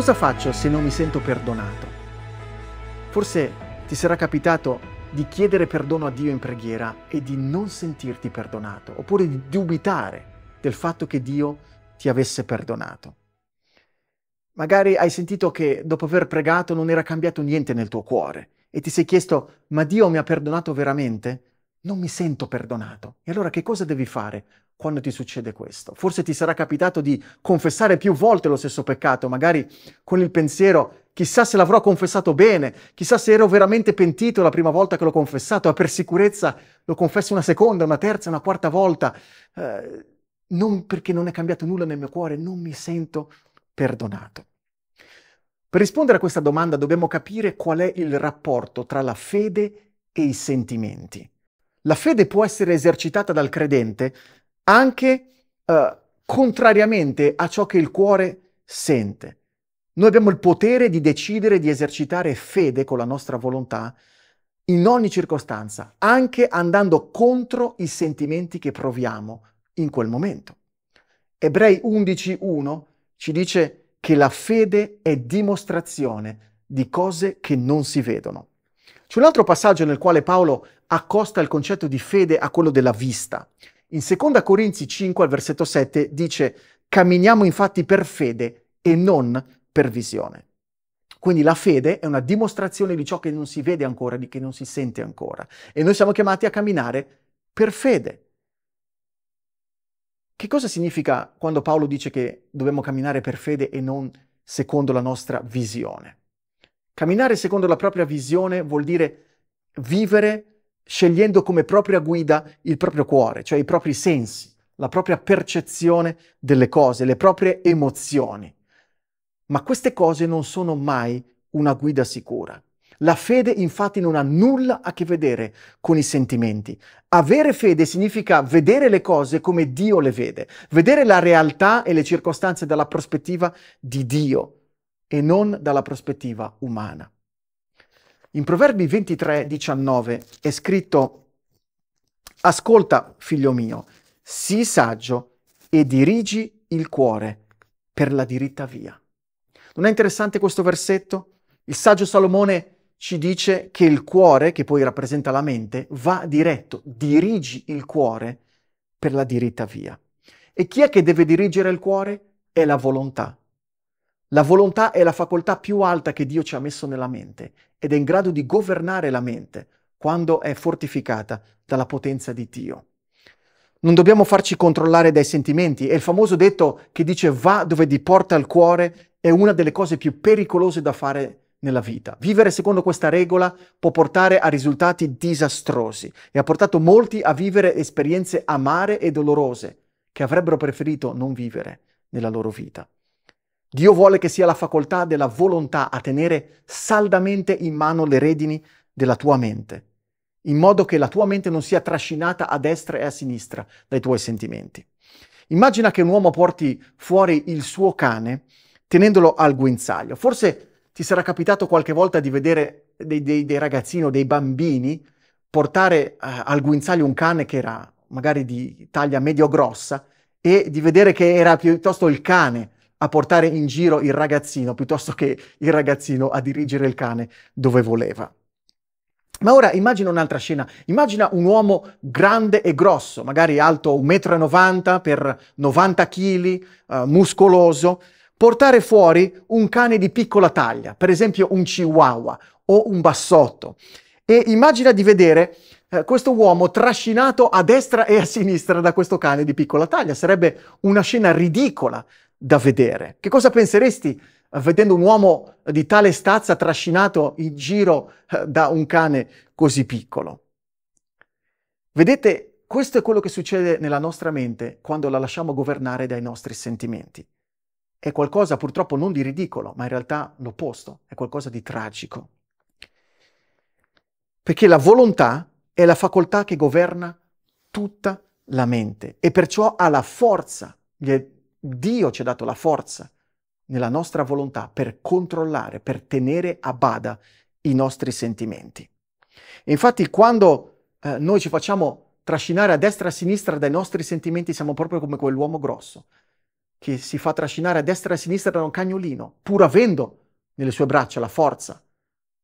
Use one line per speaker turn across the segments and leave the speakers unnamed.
Cosa faccio se non mi sento perdonato? Forse ti sarà capitato di chiedere perdono a Dio in preghiera e di non sentirti perdonato, oppure di dubitare del fatto che Dio ti avesse perdonato. Magari hai sentito che dopo aver pregato non era cambiato niente nel tuo cuore e ti sei chiesto, ma Dio mi ha perdonato veramente? non mi sento perdonato. E allora che cosa devi fare quando ti succede questo? Forse ti sarà capitato di confessare più volte lo stesso peccato, magari con il pensiero chissà se l'avrò confessato bene, chissà se ero veramente pentito la prima volta che l'ho confessato, e per sicurezza lo confesso una seconda, una terza, una quarta volta, eh, non perché non è cambiato nulla nel mio cuore, non mi sento perdonato. Per rispondere a questa domanda dobbiamo capire qual è il rapporto tra la fede e i sentimenti. La fede può essere esercitata dal credente anche eh, contrariamente a ciò che il cuore sente. Noi abbiamo il potere di decidere di esercitare fede con la nostra volontà in ogni circostanza, anche andando contro i sentimenti che proviamo in quel momento. Ebrei 11.1 ci dice che la fede è dimostrazione di cose che non si vedono. C'è un altro passaggio nel quale Paolo accosta il concetto di fede a quello della vista. In 2 Corinzi 5, al versetto 7, dice camminiamo infatti per fede e non per visione. Quindi la fede è una dimostrazione di ciò che non si vede ancora, di che non si sente ancora. E noi siamo chiamati a camminare per fede. Che cosa significa quando Paolo dice che dobbiamo camminare per fede e non secondo la nostra visione? Camminare secondo la propria visione vuol dire vivere scegliendo come propria guida il proprio cuore, cioè i propri sensi, la propria percezione delle cose, le proprie emozioni. Ma queste cose non sono mai una guida sicura. La fede infatti non ha nulla a che vedere con i sentimenti. Avere fede significa vedere le cose come Dio le vede, vedere la realtà e le circostanze dalla prospettiva di Dio, e non dalla prospettiva umana. In Proverbi 23, 19 è scritto Ascolta, figlio mio, sii saggio e dirigi il cuore per la diritta via. Non è interessante questo versetto? Il saggio Salomone ci dice che il cuore, che poi rappresenta la mente, va diretto, dirigi il cuore per la diritta via. E chi è che deve dirigere il cuore? È la volontà. La volontà è la facoltà più alta che Dio ci ha messo nella mente ed è in grado di governare la mente quando è fortificata dalla potenza di Dio. Non dobbiamo farci controllare dai sentimenti È il famoso detto che dice va dove ti porta il cuore è una delle cose più pericolose da fare nella vita. Vivere secondo questa regola può portare a risultati disastrosi e ha portato molti a vivere esperienze amare e dolorose che avrebbero preferito non vivere nella loro vita. Dio vuole che sia la facoltà della volontà a tenere saldamente in mano le redini della tua mente, in modo che la tua mente non sia trascinata a destra e a sinistra dai tuoi sentimenti. Immagina che un uomo porti fuori il suo cane tenendolo al guinzaglio. Forse ti sarà capitato qualche volta di vedere dei, dei, dei ragazzini o dei bambini portare eh, al guinzaglio un cane che era magari di taglia medio-grossa e di vedere che era piuttosto il cane a portare in giro il ragazzino piuttosto che il ragazzino a dirigere il cane dove voleva. Ma ora immagina un'altra scena, immagina un uomo grande e grosso, magari alto 1,90 m per 90 kg, eh, muscoloso, portare fuori un cane di piccola taglia, per esempio un chihuahua o un bassotto. E immagina di vedere eh, questo uomo trascinato a destra e a sinistra da questo cane di piccola taglia. Sarebbe una scena ridicola da vedere. Che cosa penseresti eh, vedendo un uomo di tale stazza trascinato in giro eh, da un cane così piccolo? Vedete, questo è quello che succede nella nostra mente quando la lasciamo governare dai nostri sentimenti. È qualcosa purtroppo non di ridicolo, ma in realtà l'opposto, è qualcosa di tragico. Perché la volontà è la facoltà che governa tutta la mente e perciò ha la forza, gli è Dio ci ha dato la forza nella nostra volontà per controllare, per tenere a bada i nostri sentimenti. E infatti quando eh, noi ci facciamo trascinare a destra e a sinistra dai nostri sentimenti siamo proprio come quell'uomo grosso che si fa trascinare a destra e a sinistra da un cagnolino, pur avendo nelle sue braccia la forza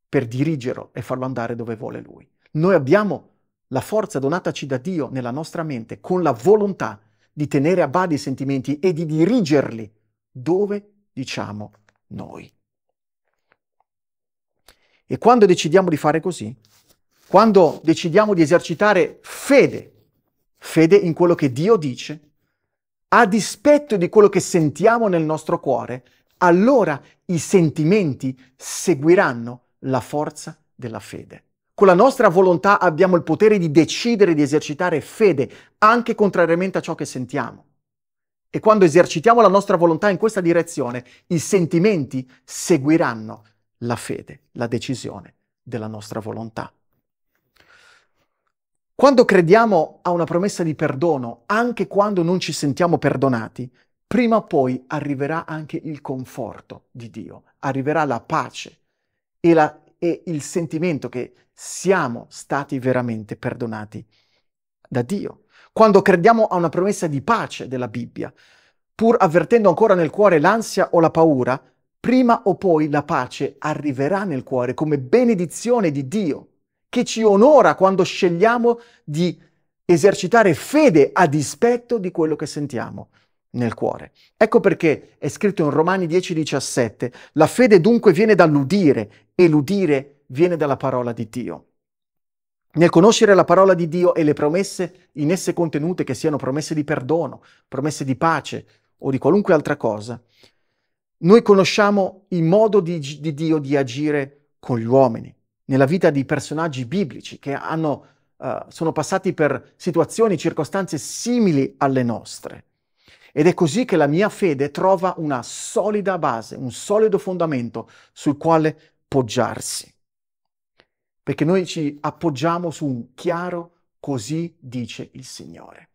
per dirigerlo e farlo andare dove vuole lui. Noi abbiamo la forza donataci da Dio nella nostra mente con la volontà di tenere a bada i sentimenti e di dirigerli dove diciamo noi. E quando decidiamo di fare così, quando decidiamo di esercitare fede, fede in quello che Dio dice, a dispetto di quello che sentiamo nel nostro cuore, allora i sentimenti seguiranno la forza della fede. Con la nostra volontà abbiamo il potere di decidere di esercitare fede, anche contrariamente a ciò che sentiamo. E quando esercitiamo la nostra volontà in questa direzione, i sentimenti seguiranno la fede, la decisione della nostra volontà. Quando crediamo a una promessa di perdono, anche quando non ci sentiamo perdonati, prima o poi arriverà anche il conforto di Dio, arriverà la pace e, la, e il sentimento che siamo stati veramente perdonati da Dio. Quando crediamo a una promessa di pace della Bibbia, pur avvertendo ancora nel cuore l'ansia o la paura, prima o poi la pace arriverà nel cuore come benedizione di Dio, che ci onora quando scegliamo di esercitare fede a dispetto di quello che sentiamo nel cuore. Ecco perché è scritto in Romani 10:17, la fede dunque viene dall'udire e l'udire è viene dalla parola di Dio. Nel conoscere la parola di Dio e le promesse in esse contenute, che siano promesse di perdono, promesse di pace o di qualunque altra cosa, noi conosciamo il modo di, di Dio di agire con gli uomini, nella vita di personaggi biblici che hanno, uh, sono passati per situazioni, circostanze simili alle nostre. Ed è così che la mia fede trova una solida base, un solido fondamento sul quale poggiarsi perché noi ci appoggiamo su un chiaro così dice il Signore.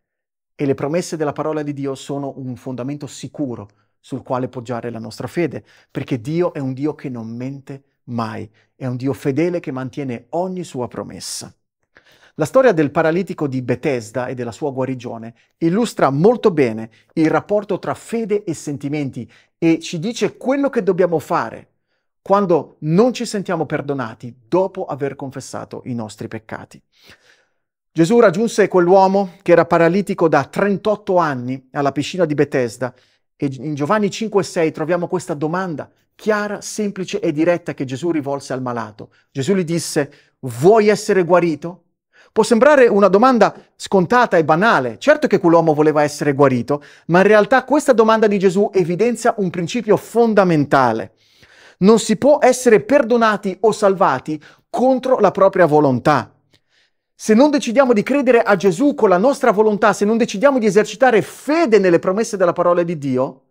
E le promesse della parola di Dio sono un fondamento sicuro sul quale poggiare la nostra fede, perché Dio è un Dio che non mente mai, è un Dio fedele che mantiene ogni sua promessa. La storia del paralitico di Bethesda e della sua guarigione illustra molto bene il rapporto tra fede e sentimenti e ci dice quello che dobbiamo fare quando non ci sentiamo perdonati dopo aver confessato i nostri peccati. Gesù raggiunse quell'uomo che era paralitico da 38 anni alla piscina di Bethesda e in Giovanni 5 e 6 troviamo questa domanda chiara, semplice e diretta che Gesù rivolse al malato. Gesù gli disse, vuoi essere guarito? Può sembrare una domanda scontata e banale, certo che quell'uomo voleva essere guarito, ma in realtà questa domanda di Gesù evidenzia un principio fondamentale. Non si può essere perdonati o salvati contro la propria volontà. Se non decidiamo di credere a Gesù con la nostra volontà, se non decidiamo di esercitare fede nelle promesse della parola di Dio,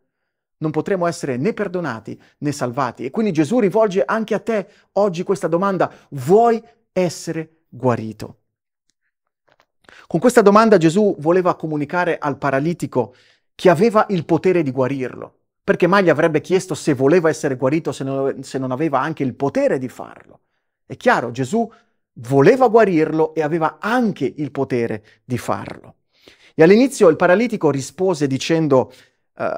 non potremo essere né perdonati né salvati. E quindi Gesù rivolge anche a te oggi questa domanda, vuoi essere guarito? Con questa domanda Gesù voleva comunicare al paralitico che aveva il potere di guarirlo perché mai gli avrebbe chiesto se voleva essere guarito, se non, se non aveva anche il potere di farlo. È chiaro, Gesù voleva guarirlo e aveva anche il potere di farlo. E all'inizio il paralitico rispose dicendo eh,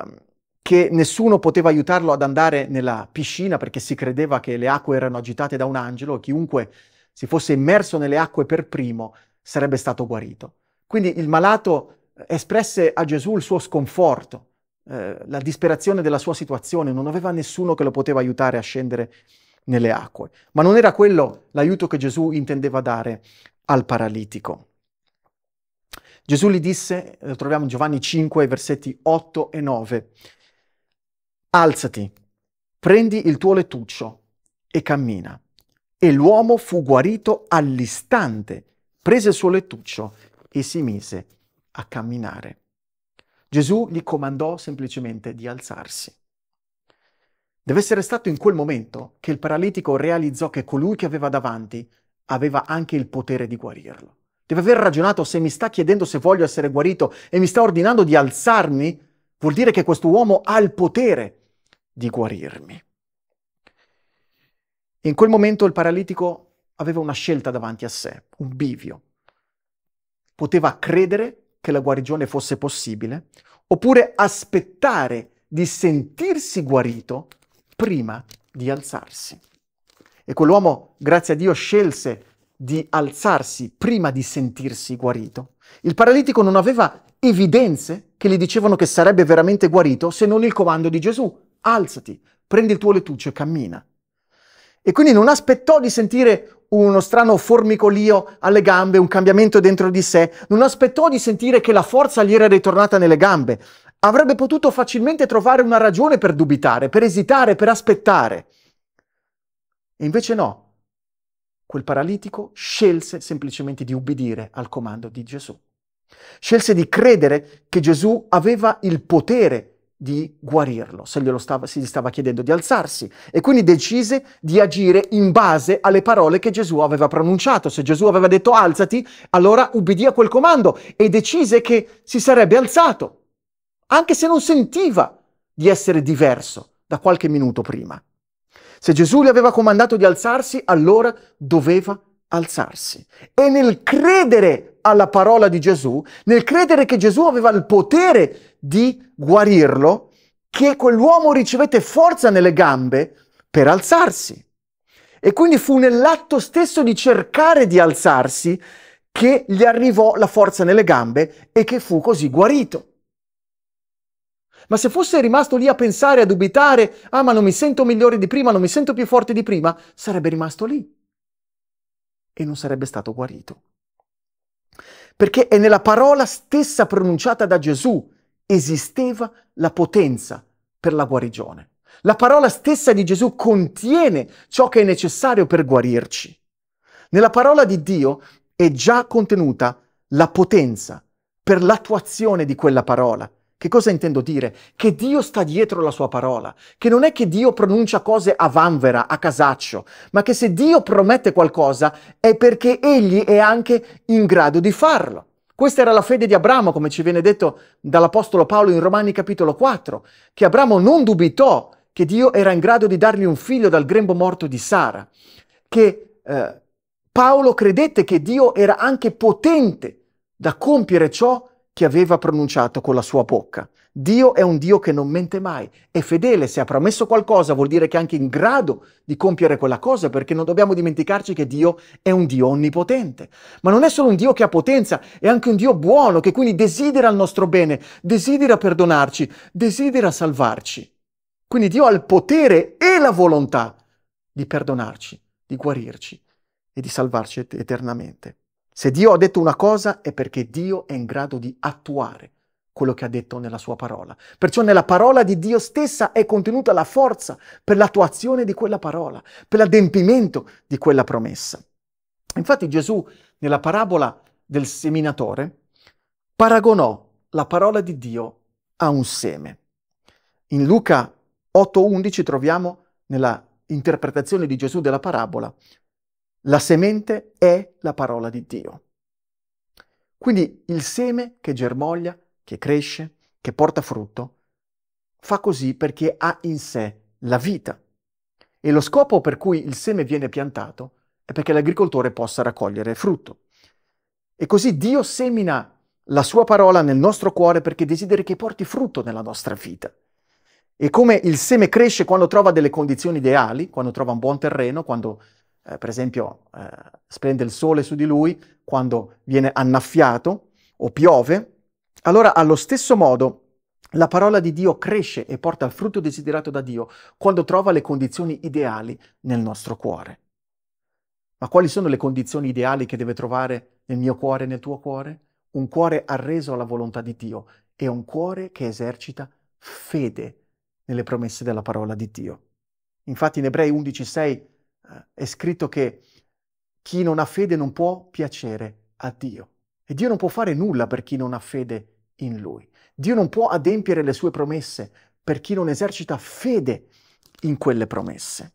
che nessuno poteva aiutarlo ad andare nella piscina perché si credeva che le acque erano agitate da un angelo e chiunque si fosse immerso nelle acque per primo sarebbe stato guarito. Quindi il malato eh, espresse a Gesù il suo sconforto eh, la disperazione della sua situazione, non aveva nessuno che lo poteva aiutare a scendere nelle acque. Ma non era quello l'aiuto che Gesù intendeva dare al paralitico. Gesù gli disse, lo troviamo in Giovanni 5, versetti 8 e 9, Alzati, prendi il tuo lettuccio e cammina. E l'uomo fu guarito all'istante, prese il suo lettuccio e si mise a camminare. Gesù gli comandò semplicemente di alzarsi. Deve essere stato in quel momento che il paralitico realizzò che colui che aveva davanti aveva anche il potere di guarirlo. Deve aver ragionato se mi sta chiedendo se voglio essere guarito e mi sta ordinando di alzarmi, vuol dire che questo uomo ha il potere di guarirmi. In quel momento il paralitico aveva una scelta davanti a sé, un bivio. Poteva credere che la guarigione fosse possibile, oppure aspettare di sentirsi guarito prima di alzarsi. E quell'uomo, grazie a Dio, scelse di alzarsi prima di sentirsi guarito. Il paralitico non aveva evidenze che gli dicevano che sarebbe veramente guarito se non il comando di Gesù. Alzati, prendi il tuo lettuccio e cammina. E quindi non aspettò di sentire uno strano formicolio alle gambe, un cambiamento dentro di sé, non aspettò di sentire che la forza gli era ritornata nelle gambe. Avrebbe potuto facilmente trovare una ragione per dubitare, per esitare, per aspettare. E invece no, quel paralitico scelse semplicemente di ubbidire al comando di Gesù. Scelse di credere che Gesù aveva il potere di guarirlo, se, glielo stava, se gli stava chiedendo di alzarsi. E quindi decise di agire in base alle parole che Gesù aveva pronunciato. Se Gesù aveva detto alzati, allora ubbidì a quel comando e decise che si sarebbe alzato, anche se non sentiva di essere diverso da qualche minuto prima. Se Gesù gli aveva comandato di alzarsi, allora doveva alzarsi alzarsi. E nel credere alla parola di Gesù, nel credere che Gesù aveva il potere di guarirlo, che quell'uomo ricevette forza nelle gambe per alzarsi. E quindi fu nell'atto stesso di cercare di alzarsi che gli arrivò la forza nelle gambe e che fu così guarito. Ma se fosse rimasto lì a pensare, a dubitare, ah ma non mi sento migliore di prima, non mi sento più forte di prima, sarebbe rimasto lì e non sarebbe stato guarito. Perché è nella parola stessa pronunciata da Gesù esisteva la potenza per la guarigione. La parola stessa di Gesù contiene ciò che è necessario per guarirci. Nella parola di Dio è già contenuta la potenza per l'attuazione di quella parola che cosa intendo dire? Che Dio sta dietro la sua parola, che non è che Dio pronuncia cose a vanvera, a casaccio, ma che se Dio promette qualcosa è perché Egli è anche in grado di farlo. Questa era la fede di Abramo, come ci viene detto dall'Apostolo Paolo in Romani capitolo 4, che Abramo non dubitò che Dio era in grado di dargli un figlio dal grembo morto di Sara, che eh, Paolo credette che Dio era anche potente da compiere ciò che che aveva pronunciato con la sua bocca. Dio è un Dio che non mente mai, è fedele, se ha promesso qualcosa vuol dire che è anche in grado di compiere quella cosa, perché non dobbiamo dimenticarci che Dio è un Dio onnipotente. Ma non è solo un Dio che ha potenza, è anche un Dio buono, che quindi desidera il nostro bene, desidera perdonarci, desidera salvarci. Quindi Dio ha il potere e la volontà di perdonarci, di guarirci e di salvarci et- eternamente. Se Dio ha detto una cosa è perché Dio è in grado di attuare quello che ha detto nella sua parola. Perciò nella parola di Dio stessa è contenuta la forza per l'attuazione di quella parola, per l'adempimento di quella promessa. Infatti Gesù nella parabola del seminatore paragonò la parola di Dio a un seme. In Luca 8:11 troviamo nella interpretazione di Gesù della parabola la semente è la parola di Dio. Quindi il seme che germoglia, che cresce, che porta frutto, fa così perché ha in sé la vita. E lo scopo per cui il seme viene piantato è perché l'agricoltore possa raccogliere frutto. E così Dio semina la sua parola nel nostro cuore perché desidera che porti frutto nella nostra vita. E come il seme cresce quando trova delle condizioni ideali, quando trova un buon terreno, quando eh, per esempio, eh, splende il sole su di lui quando viene annaffiato o piove, allora allo stesso modo la parola di Dio cresce e porta il frutto desiderato da Dio quando trova le condizioni ideali nel nostro cuore. Ma quali sono le condizioni ideali che deve trovare nel mio cuore e nel tuo cuore? Un cuore arreso alla volontà di Dio e un cuore che esercita fede nelle promesse della parola di Dio. Infatti in Ebrei 11:6 eh, è scritto che chi non ha fede non può piacere a Dio. E Dio non può fare nulla per chi non ha fede in Lui. Dio non può adempiere le sue promesse per chi non esercita fede in quelle promesse.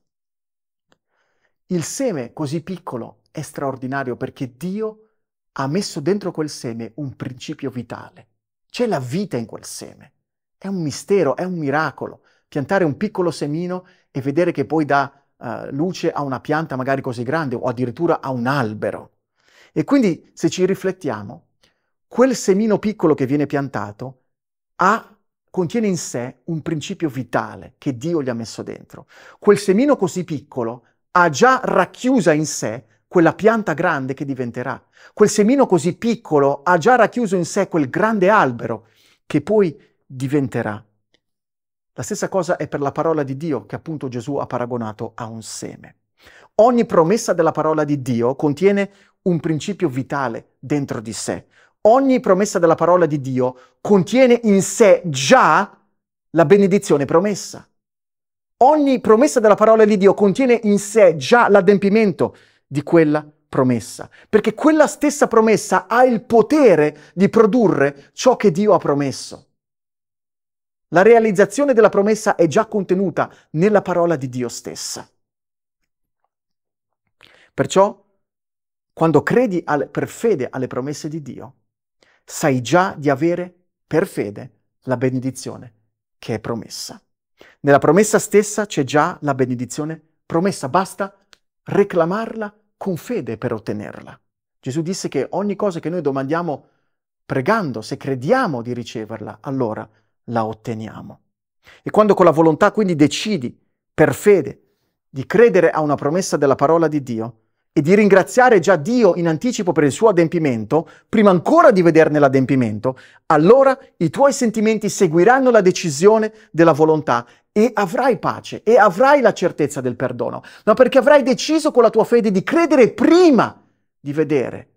Il seme così piccolo è straordinario perché Dio ha messo dentro quel seme un principio vitale. C'è la vita in quel seme. È un mistero, è un miracolo. Piantare un piccolo semino e vedere che poi dà eh, luce a una pianta magari così grande o addirittura a un albero. E quindi se ci riflettiamo, quel semino piccolo che viene piantato ha, contiene in sé un principio vitale che Dio gli ha messo dentro. Quel semino così piccolo ha già racchiusa in sé quella pianta grande che diventerà. Quel semino così piccolo ha già racchiuso in sé quel grande albero che poi diventerà. La stessa cosa è per la parola di Dio che appunto Gesù ha paragonato a un seme. Ogni promessa della parola di Dio contiene un principio vitale dentro di sé. Ogni promessa della parola di Dio contiene in sé già la benedizione promessa. Ogni promessa della parola di Dio contiene in sé già l'adempimento di quella promessa, perché quella stessa promessa ha il potere di produrre ciò che Dio ha promesso. La realizzazione della promessa è già contenuta nella parola di Dio stessa. Perciò, quando credi al, per fede alle promesse di Dio, sai già di avere per fede la benedizione che è promessa. Nella promessa stessa c'è già la benedizione promessa, basta reclamarla con fede per ottenerla. Gesù disse che ogni cosa che noi domandiamo pregando, se crediamo di riceverla, allora la otteniamo. E quando con la volontà quindi decidi per fede di credere a una promessa della parola di Dio e di ringraziare già Dio in anticipo per il suo adempimento, prima ancora di vederne l'adempimento, allora i tuoi sentimenti seguiranno la decisione della volontà e avrai pace e avrai la certezza del perdono, ma perché avrai deciso con la tua fede di credere prima di vedere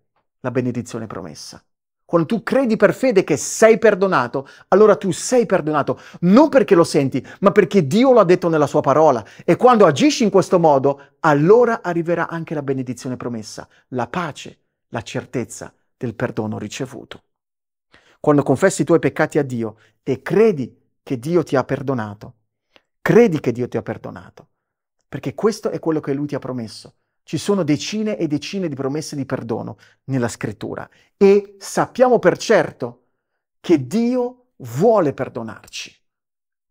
la benedizione promessa quando tu credi per fede che sei perdonato, allora tu sei perdonato, non perché lo senti, ma perché Dio lo ha detto nella sua parola. E quando agisci in questo modo, allora arriverà anche la benedizione promessa, la pace, la certezza del perdono ricevuto. Quando confessi i tuoi peccati a Dio e credi che Dio ti ha perdonato, credi che Dio ti ha perdonato, perché questo è quello che Lui ti ha promesso, ci sono decine e decine di promesse di perdono nella scrittura e sappiamo per certo che Dio vuole perdonarci.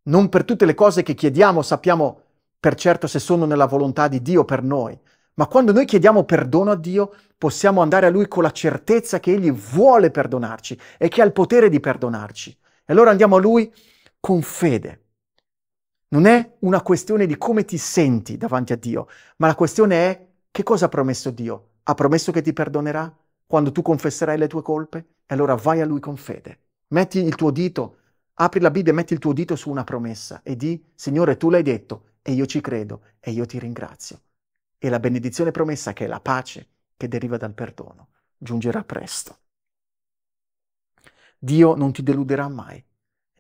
Non per tutte le cose che chiediamo sappiamo per certo se sono nella volontà di Dio per noi, ma quando noi chiediamo perdono a Dio possiamo andare a Lui con la certezza che Egli vuole perdonarci e che ha il potere di perdonarci. E allora andiamo a Lui con fede. Non è una questione di come ti senti davanti a Dio, ma la questione è che cosa ha promesso Dio? Ha promesso che ti perdonerà quando tu confesserai le tue colpe? E allora vai a Lui con fede. Metti il tuo dito, apri la Bibbia e metti il tuo dito su una promessa e di, Signore, tu l'hai detto e io ci credo e io ti ringrazio. E la benedizione promessa, che è la pace che deriva dal perdono, giungerà presto. Dio non ti deluderà mai,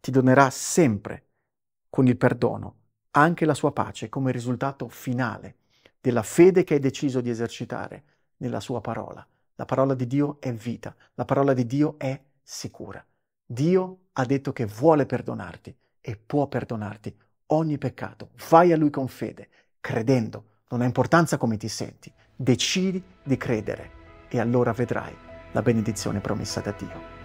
ti donerà sempre con il perdono anche la sua pace come risultato finale della fede che hai deciso di esercitare nella sua parola. La parola di Dio è vita, la parola di Dio è sicura. Dio ha detto che vuole perdonarti e può perdonarti ogni peccato. Vai a Lui con fede, credendo. Non ha importanza come ti senti, decidi di credere e allora vedrai la benedizione promessa da Dio.